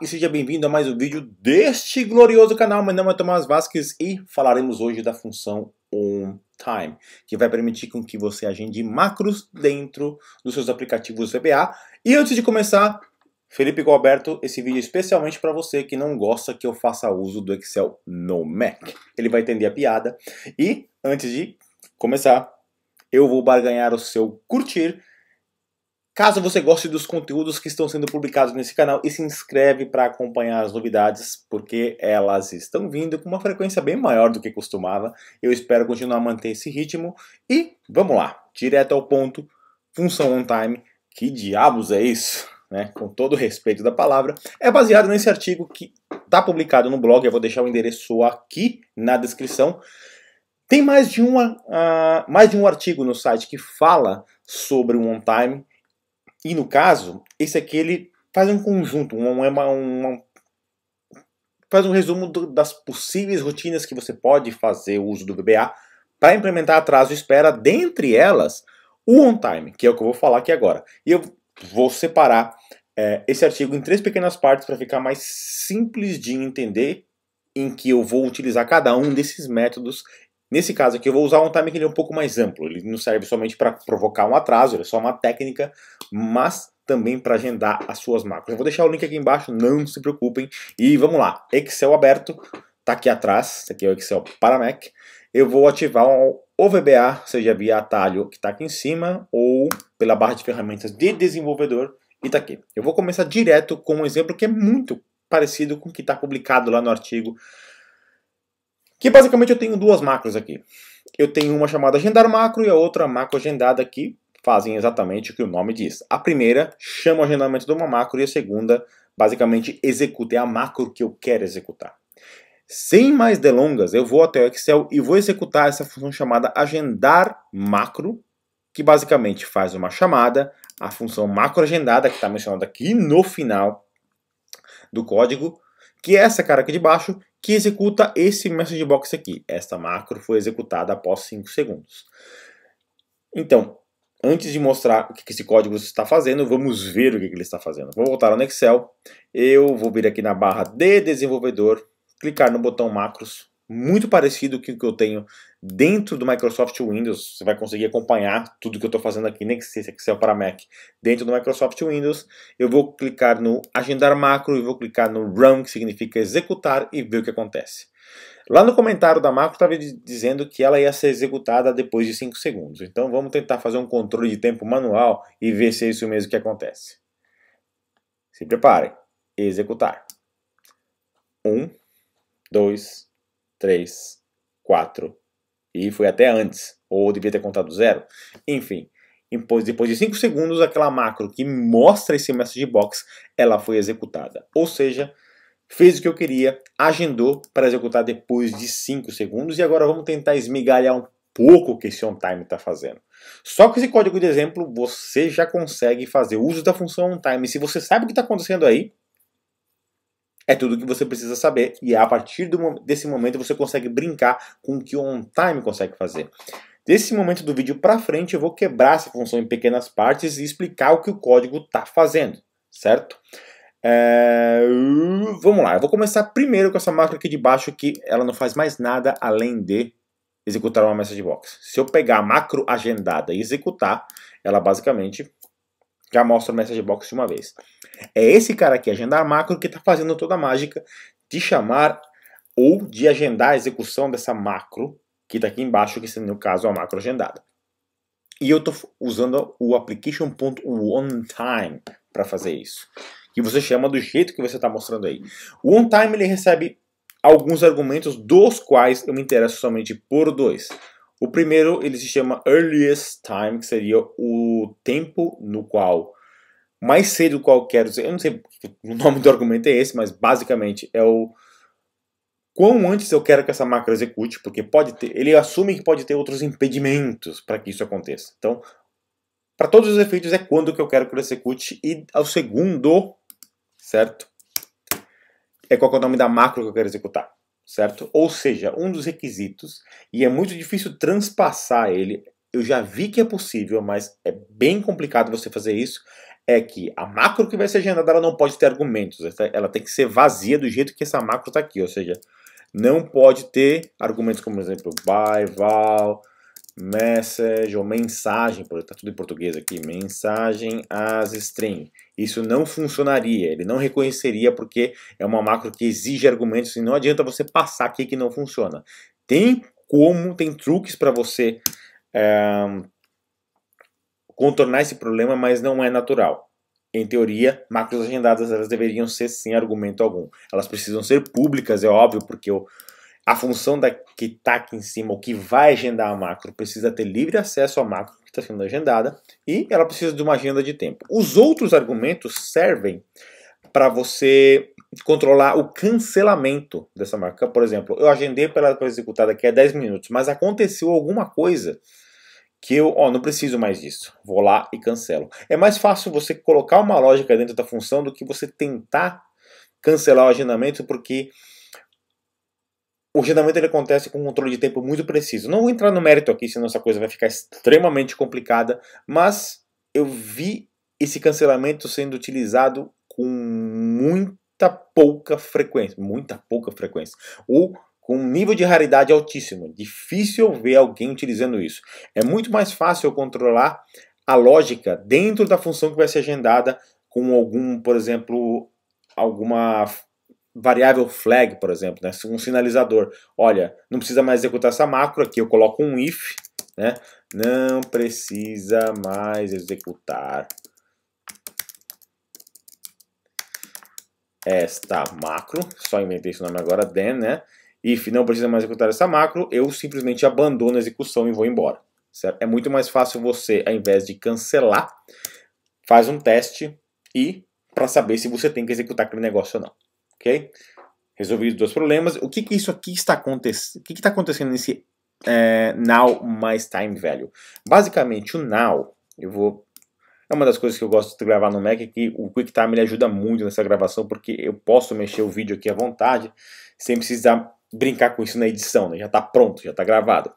e seja bem-vindo a mais um vídeo deste glorioso canal. Meu nome é Tomás Vasquez e falaremos hoje da função On Time, que vai permitir com que você agende macros dentro dos seus aplicativos VBA. E antes de começar, Felipe Gualberto, esse vídeo é especialmente para você que não gosta que eu faça uso do Excel no Mac. Ele vai entender a piada. E antes de começar, eu vou barganhar o seu curtir Caso você goste dos conteúdos que estão sendo publicados nesse canal e se inscreve para acompanhar as novidades, porque elas estão vindo com uma frequência bem maior do que costumava. Eu espero continuar a manter esse ritmo e vamos lá, direto ao ponto, função on time, que diabos é isso? Né? Com todo respeito da palavra, é baseado nesse artigo que está publicado no blog, eu vou deixar o endereço aqui na descrição. Tem mais de, uma, uh, mais de um artigo no site que fala sobre o on-time, e no caso, esse aqui ele faz um conjunto, um, é uma, uma, faz um resumo do, das possíveis rotinas que você pode fazer o uso do VBA para implementar atraso e espera, dentre elas, o on-time, que é o que eu vou falar aqui agora. E eu vou separar é, esse artigo em três pequenas partes para ficar mais simples de entender em que eu vou utilizar cada um desses métodos Nesse caso aqui, eu vou usar um timing que ele é um pouco mais amplo. Ele não serve somente para provocar um atraso, ele é só uma técnica, mas também para agendar as suas macros. Eu vou deixar o link aqui embaixo, não se preocupem. E vamos lá, Excel aberto, está aqui atrás, esse aqui é o Excel para Mac. Eu vou ativar o VBA, seja via atalho que está aqui em cima, ou pela barra de ferramentas de desenvolvedor, e está aqui. Eu vou começar direto com um exemplo que é muito parecido com o que está publicado lá no artigo que basicamente eu tenho duas macros aqui. Eu tenho uma chamada agendar macro e a outra macro agendada que fazem exatamente o que o nome diz. A primeira chama o agendamento de uma macro e a segunda basicamente executa, é a macro que eu quero executar. Sem mais delongas, eu vou até o Excel e vou executar essa função chamada agendar macro, que basicamente faz uma chamada, a função macro agendada, que está mencionada aqui no final do código, que é essa cara aqui de baixo, que executa esse message box aqui. Esta macro foi executada após 5 segundos. Então, antes de mostrar o que esse código está fazendo, vamos ver o que ele está fazendo. Vou voltar no Excel, eu vou vir aqui na barra de desenvolvedor, clicar no botão macros, muito parecido com o que eu tenho dentro do Microsoft Windows. Você vai conseguir acompanhar tudo que eu estou fazendo aqui, nem que seja Excel para Mac. Dentro do Microsoft Windows, eu vou clicar no Agendar Macro e vou clicar no Run, que significa executar, e ver o que acontece. Lá no comentário da macro estava dizendo que ela ia ser executada depois de 5 segundos. Então vamos tentar fazer um controle de tempo manual e ver se é isso mesmo que acontece. Se prepare. Executar. 1, 2, 3. 3, 4. E foi até antes, ou devia ter contado zero. Enfim, depois de 5 segundos, aquela macro que mostra esse message box, ela foi executada. Ou seja, fez o que eu queria, agendou para executar depois de 5 segundos e agora vamos tentar esmigalhar um pouco o que esse on-time está fazendo. Só com esse código de exemplo, você já consegue fazer uso da função on-time. Se você sabe o que está acontecendo aí, é tudo o que você precisa saber e é a partir do, desse momento você consegue brincar com o que o on-time consegue fazer. Desse momento do vídeo para frente eu vou quebrar essa função em pequenas partes e explicar o que o código está fazendo, certo? É... Vamos lá, eu vou começar primeiro com essa macro aqui de baixo que ela não faz mais nada além de executar uma message box. Se eu pegar a macro agendada e executar, ela basicamente já mostra o message box de uma vez. É esse cara aqui, agendar macro, que está fazendo toda a mágica de chamar ou de agendar a execução dessa macro, que está aqui embaixo, que seria no caso a macro agendada. E eu estou usando o application.onTime para fazer isso. Que você chama do jeito que você está mostrando aí. O onTime ele recebe alguns argumentos dos quais eu me interesso somente por dois. O primeiro ele se chama earliest time, que seria o tempo no qual mais cedo qualquer, eu não sei o nome do argumento é esse, mas basicamente é o quão antes eu quero que essa macro execute, porque pode ter, ele assume que pode ter outros impedimentos para que isso aconteça. Então, para todos os efeitos é quando que eu quero que ele execute e ao segundo, certo? É qual é o nome da macro que eu quero executar certo? Ou seja, um dos requisitos, e é muito difícil transpassar ele, eu já vi que é possível, mas é bem complicado você fazer isso, é que a macro que vai ser agendada ela não pode ter argumentos, ela tem que ser vazia do jeito que essa macro está aqui, ou seja, não pode ter argumentos como, por exemplo, by, val, message ou mensagem, está tudo em português aqui, mensagem as string isso não funcionaria, ele não reconheceria porque é uma macro que exige argumentos e não adianta você passar aqui que não funciona. Tem como, tem truques para você é, contornar esse problema, mas não é natural. Em teoria, macros agendadas elas deveriam ser sem argumento algum. Elas precisam ser públicas, é óbvio, porque o, a função da que está aqui em cima, o que vai agendar a macro, precisa ter livre acesso à macro que está sendo agendada, e ela precisa de uma agenda de tempo. Os outros argumentos servem para você controlar o cancelamento dessa marca. Por exemplo, eu agendei para ela executar daqui a 10 minutos, mas aconteceu alguma coisa que eu ó, não preciso mais disso. Vou lá e cancelo. É mais fácil você colocar uma lógica dentro da função do que você tentar cancelar o agendamento, porque o agendamento ele acontece com um controle de tempo muito preciso. Não vou entrar no mérito aqui, senão essa coisa vai ficar extremamente complicada, mas eu vi esse cancelamento sendo utilizado com muita pouca frequência, muita pouca frequência, ou com um nível de raridade altíssimo. Difícil ver alguém utilizando isso. É muito mais fácil eu controlar a lógica dentro da função que vai ser agendada com algum, por exemplo, alguma variável flag, por exemplo, né? um sinalizador. Olha, não precisa mais executar essa macro aqui, eu coloco um if, né? não precisa mais executar esta macro, só inventei esse nome agora, then, né? if não precisa mais executar essa macro, eu simplesmente abandono a execução e vou embora. Certo? É muito mais fácil você, ao invés de cancelar, faz um teste e para saber se você tem que executar aquele negócio ou não ok? Resolvido dois problemas. O que, que isso aqui está acontecendo? O que está acontecendo nesse é, now mais time value? Basicamente, o now, eu vou é uma das coisas que eu gosto de gravar no Mac, é que o QuickTime ele ajuda muito nessa gravação, porque eu posso mexer o vídeo aqui à vontade, sem precisar brincar com isso na edição, né? já está pronto, já está gravado.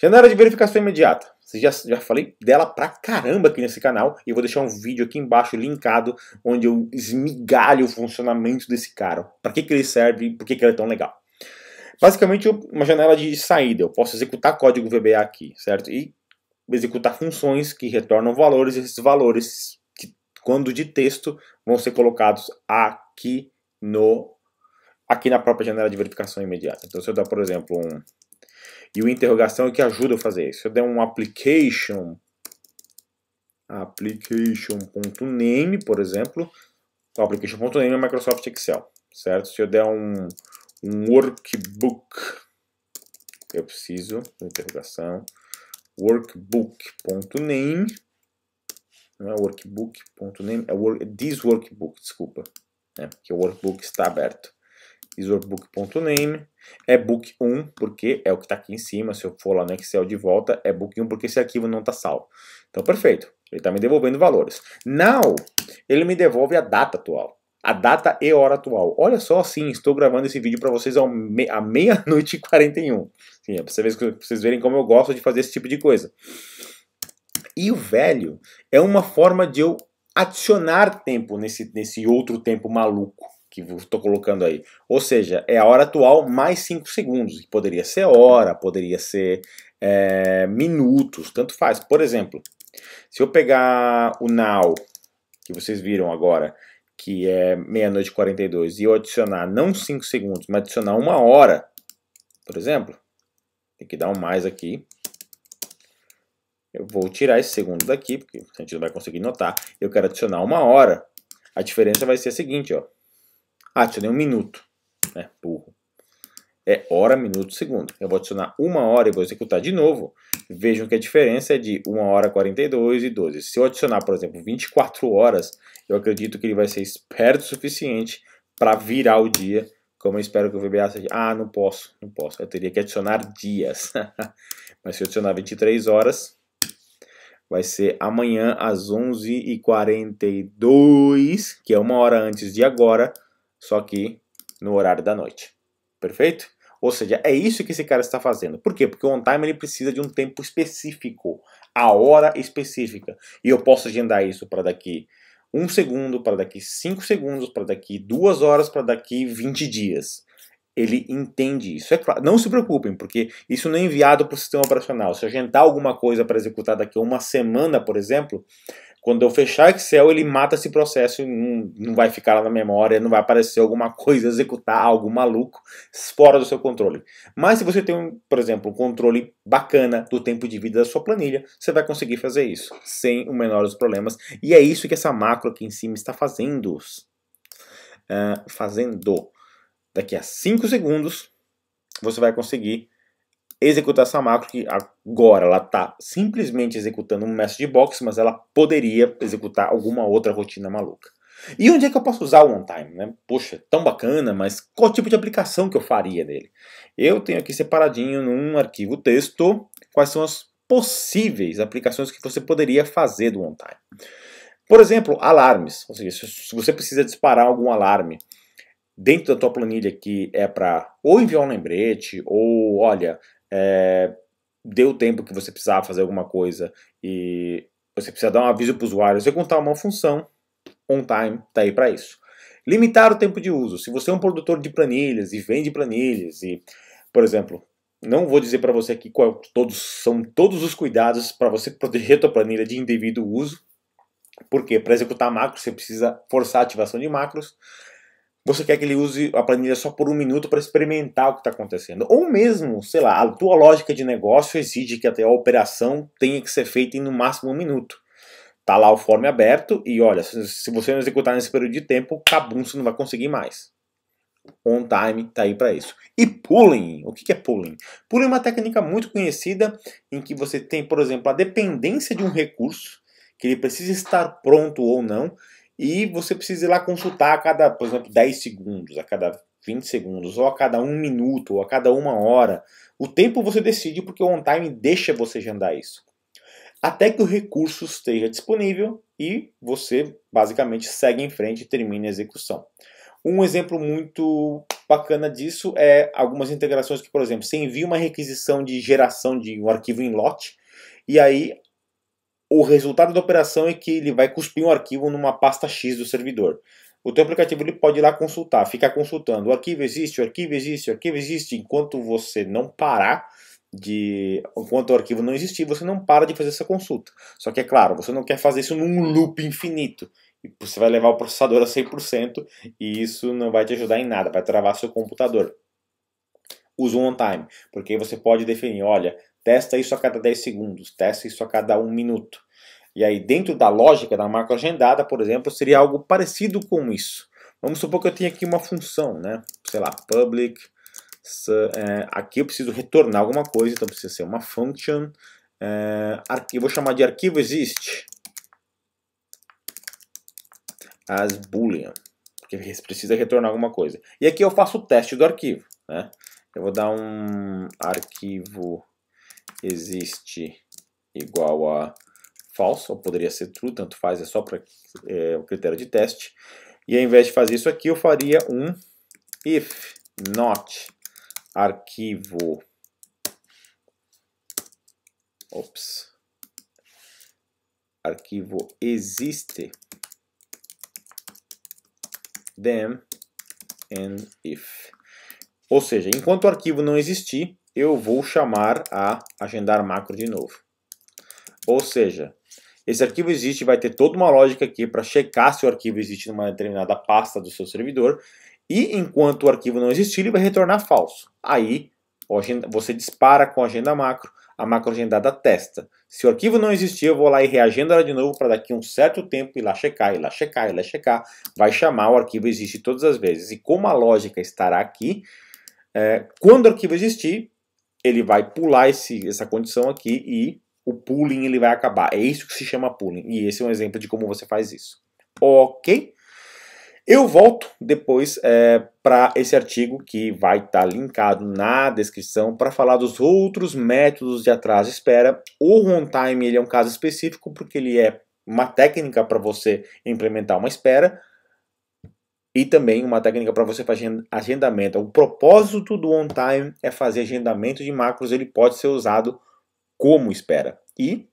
Janela de verificação imediata já, já falei dela pra caramba aqui nesse canal. E eu vou deixar um vídeo aqui embaixo linkado onde eu esmigalho o funcionamento desse cara. Pra que, que ele serve e por que, que ele é tão legal. Basicamente, uma janela de saída. Eu posso executar código VBA aqui, certo? E executar funções que retornam valores. E esses valores, que, quando de texto, vão ser colocados aqui no aqui na própria janela de verificação imediata. Então, se eu dar, por exemplo, um e o interrogação é que ajuda a fazer isso. Se eu der um application, application.name, por exemplo, o application.name é Microsoft Excel, certo? Se eu der um, um workbook, eu preciso, interrogação, workbook.name, não é workbook.name, é work, this workbook, desculpa, né? que o workbook está aberto isorbook.name, é book 1, porque é o que está aqui em cima, se eu for lá no Excel de volta, é book 1, porque esse arquivo não está salvo. Então, perfeito, ele está me devolvendo valores. Now, ele me devolve a data atual, a data e hora atual. Olha só, sim, estou gravando esse vídeo para vocês à me meia-noite e 41. Sim, é para vocês, vocês verem como eu gosto de fazer esse tipo de coisa. E o velho é uma forma de eu adicionar tempo nesse, nesse outro tempo maluco que estou colocando aí. Ou seja, é a hora atual mais 5 segundos, poderia ser hora, poderia ser é, minutos, tanto faz. Por exemplo, se eu pegar o now, que vocês viram agora, que é meia-noite e 42, e eu adicionar não 5 segundos, mas adicionar uma hora, por exemplo, tem que dar um mais aqui. Eu vou tirar esse segundo daqui, porque a gente não vai conseguir notar. Eu quero adicionar uma hora. A diferença vai ser a seguinte, ó adicionei ah, um minuto. É, burro. É hora, minuto, segundo. Eu vou adicionar uma hora e vou executar de novo. Vejam que a diferença é de 1 hora 42 e 12. Se eu adicionar, por exemplo, 24 horas, eu acredito que ele vai ser esperto o suficiente para virar o dia, como eu espero que o VBA seja. Ah, não posso, não posso. Eu teria que adicionar dias. Mas se eu adicionar 23 horas, vai ser amanhã às 11h42, que é uma hora antes de agora só que no horário da noite. Perfeito? Ou seja, é isso que esse cara está fazendo. Por quê? Porque o on-time ele precisa de um tempo específico, a hora específica. E eu posso agendar isso para daqui um segundo, para daqui cinco segundos, para daqui duas horas, para daqui 20 dias. Ele entende isso. É claro, não se preocupem, porque isso não é enviado para o sistema operacional. Se agendar alguma coisa para executar daqui a uma semana, por exemplo, quando eu fechar Excel, ele mata esse processo e não, não vai ficar lá na memória, não vai aparecer alguma coisa, executar algo maluco fora do seu controle. Mas se você tem, por exemplo, um controle bacana do tempo de vida da sua planilha, você vai conseguir fazer isso sem o menor dos problemas. E é isso que essa macro aqui em cima está fazendo. Uh, fazendo. Daqui a 5 segundos, você vai conseguir executar essa é macro que agora ela está simplesmente executando um mestre de box, mas ela poderia executar alguma outra rotina maluca. E onde é que eu posso usar o on-time? Né? Poxa, tão bacana, mas qual tipo de aplicação que eu faria nele? Eu tenho aqui separadinho num arquivo texto quais são as possíveis aplicações que você poderia fazer do on-time. Por exemplo, alarmes. Ou seja, se você precisa disparar algum alarme dentro da tua planilha que é para ou enviar um lembrete, ou olha, é, o tempo que você precisava fazer alguma coisa e você precisa dar um aviso para o usuário, executar uma função, on time está aí para isso. Limitar o tempo de uso. Se você é um produtor de planilhas e vende planilhas e, por exemplo, não vou dizer para você aqui qual todos são todos os cuidados para você proteger a sua planilha de indevido uso, porque para executar macros você precisa forçar a ativação de macros, você quer que ele use a planilha só por um minuto para experimentar o que está acontecendo. Ou mesmo, sei lá, a tua lógica de negócio exige que até a operação tenha que ser feita em no máximo um minuto. Tá lá o form aberto e olha, se você não executar nesse período de tempo, cabum, você não vai conseguir mais. On time tá aí para isso. E pooling, o que é pooling? Pooling é uma técnica muito conhecida em que você tem, por exemplo, a dependência de um recurso que ele precisa estar pronto ou não, e você precisa ir lá consultar a cada, por exemplo, 10 segundos, a cada 20 segundos, ou a cada um minuto, ou a cada uma hora. O tempo você decide porque o on-time deixa você agendar isso. Até que o recurso esteja disponível e você basicamente segue em frente e termina a execução. Um exemplo muito bacana disso é algumas integrações que, por exemplo, você envia uma requisição de geração de um arquivo em lote, e aí o resultado da operação é que ele vai cuspir um arquivo numa pasta X do servidor. O teu aplicativo ele pode ir lá consultar, ficar consultando. O arquivo existe, o arquivo existe, o arquivo existe. Enquanto você não parar de. Enquanto o arquivo não existir, você não para de fazer essa consulta. Só que é claro, você não quer fazer isso num loop infinito. você vai levar o processador a 100% e isso não vai te ajudar em nada, vai travar seu computador usa um on-time, porque aí você pode definir, olha, Testa isso a cada 10 segundos, testa isso a cada 1 minuto. E aí, dentro da lógica da macro agendada, por exemplo, seria algo parecido com isso. Vamos supor que eu tenha aqui uma função, né? Sei lá, public. É, aqui eu preciso retornar alguma coisa, então precisa ser uma function. É, eu vou chamar de arquivo existe as boolean, porque precisa retornar alguma coisa. E aqui eu faço o teste do arquivo, né? Eu vou dar um arquivo existe igual a falso, ou poderia ser true, tanto faz, é só para é, o critério de teste. E ao invés de fazer isso aqui, eu faria um if not arquivo ops, arquivo existe then and if. Ou seja, enquanto o arquivo não existir, eu vou chamar a agendar macro de novo. Ou seja, esse arquivo existe, vai ter toda uma lógica aqui para checar se o arquivo existe numa determinada pasta do seu servidor. E enquanto o arquivo não existir, ele vai retornar falso. Aí você dispara com a agenda macro, a macro agendada testa. Se o arquivo não existir, eu vou lá e reagendo ela de novo para daqui a um certo tempo ir lá checar, ir lá checar, ir lá checar. Vai chamar o arquivo existe todas as vezes. E como a lógica estará aqui, é, quando o arquivo existir, ele vai pular esse, essa condição aqui e o pooling ele vai acabar. É isso que se chama pooling. E esse é um exemplo de como você faz isso. Ok? Eu volto depois é, para esse artigo que vai estar tá linkado na descrição para falar dos outros métodos de atraso de espera. O runtime ele é um caso específico porque ele é uma técnica para você implementar uma espera, e também uma técnica para você fazer agendamento. O propósito do on time é fazer agendamento de macros, ele pode ser usado como espera. E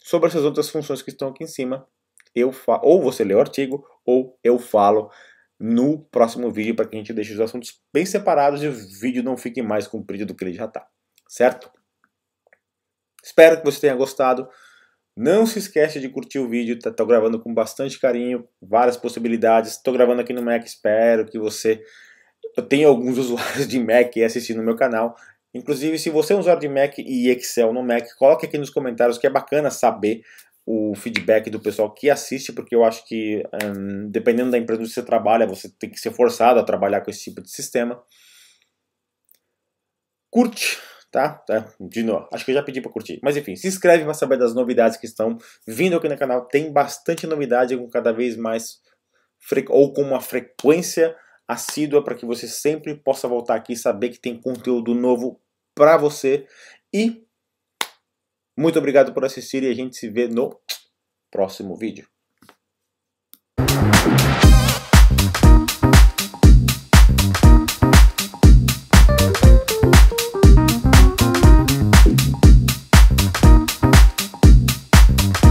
sobre essas outras funções que estão aqui em cima, eu ou você lê o artigo ou eu falo no próximo vídeo para que a gente deixe os assuntos bem separados e o vídeo não fique mais comprido do que ele já está, certo? Espero que você tenha gostado. Não se esquece de curtir o vídeo, estou tá, gravando com bastante carinho, várias possibilidades. Estou gravando aqui no Mac, espero que você. Eu tenho alguns usuários de Mac assistindo o meu canal. Inclusive, se você é um usuário de Mac e Excel no Mac, coloque aqui nos comentários que é bacana saber o feedback do pessoal que assiste, porque eu acho que hum, dependendo da empresa onde você trabalha, você tem que ser forçado a trabalhar com esse tipo de sistema. Curte! tá? tá? De novo, acho que eu já pedi para curtir. Mas enfim, se inscreve para saber das novidades que estão vindo aqui no canal. Tem bastante novidade com cada vez mais ou com uma frequência assídua para que você sempre possa voltar aqui e saber que tem conteúdo novo para você. E muito obrigado por assistir e a gente se vê no próximo vídeo.